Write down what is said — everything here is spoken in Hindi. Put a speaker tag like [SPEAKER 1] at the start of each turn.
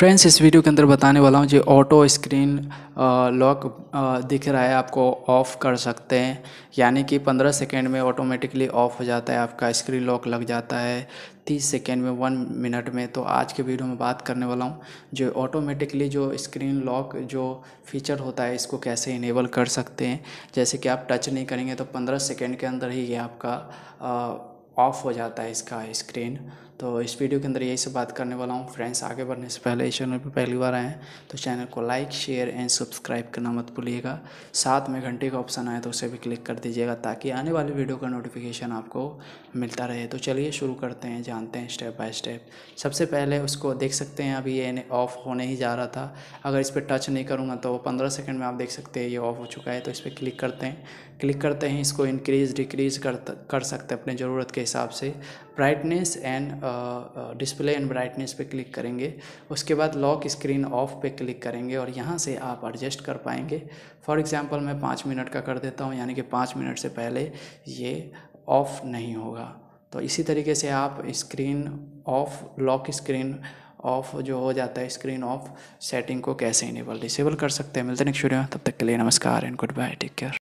[SPEAKER 1] फ्रेंड्स इस वीडियो के अंदर बताने वाला हूँ जो ऑटो स्क्रीन लॉक दिख रहा है आपको ऑफ़ कर सकते हैं यानी कि 15 सेकेंड में ऑटोमेटिकली ऑफ़ हो जाता है आपका स्क्रीन लॉक लग जाता है 30 सेकेंड में वन मिनट में तो आज के वीडियो में बात करने वाला हूँ जो ऑटोमेटिकली जो स्क्रीन लॉक जो फीचर होता है इसको कैसे इनेबल कर सकते हैं जैसे कि आप टच नहीं करेंगे तो पंद्रह सेकेंड के अंदर ही ये आपका ऑफ़ हो जाता है इसका स्क्रीन तो इस वीडियो के अंदर यही सब बात करने वाला हूँ फ्रेंड्स आगे बढ़ने से पहले इस चैनल पर पहली बार आए हैं तो चैनल को लाइक शेयर एंड सब्सक्राइब करना मत भूलिएगा साथ में घंटे का ऑप्शन आए तो उसे भी क्लिक कर दीजिएगा ताकि आने वाली वीडियो का नोटिफिकेशन आपको मिलता रहे तो चलिए शुरू करते हैं जानते हैं स्टेप बाय स्टेप सबसे पहले उसको देख सकते हैं अभी ये ऑफ होने ही जा रहा था अगर इस पर टच नहीं करूँगा तो पंद्रह सेकेंड में आप देख सकते हैं ये ऑफ हो चुका है तो इस पर क्लिक करते हैं क्लिक करते हैं इसको इंक्रीज़ डिक्रीज़ कर सकते हैं अपने ज़रूरत के हिसाब से brightness and display and brightness पे क्लिक करेंगे उसके बाद लॉक स्क्रीन ऑफ पे क्लिक करेंगे और यहाँ से आप एडजस्ट कर पाएंगे फॉर एग्ज़ाम्पल मैं पाँच मिनट का कर देता हूँ यानी कि पाँच मिनट से पहले ये ऑफ़ नहीं होगा तो इसी तरीके से आप screen off lock screen off जो हो जाता है स्क्रीन ऑफ सेटिंग को कैसे इनेबल डिसेबल कर सकते हैं मिलते हैं नेक्स्ट वीडियो में तब तक के लिए नमस्कार and goodbye take care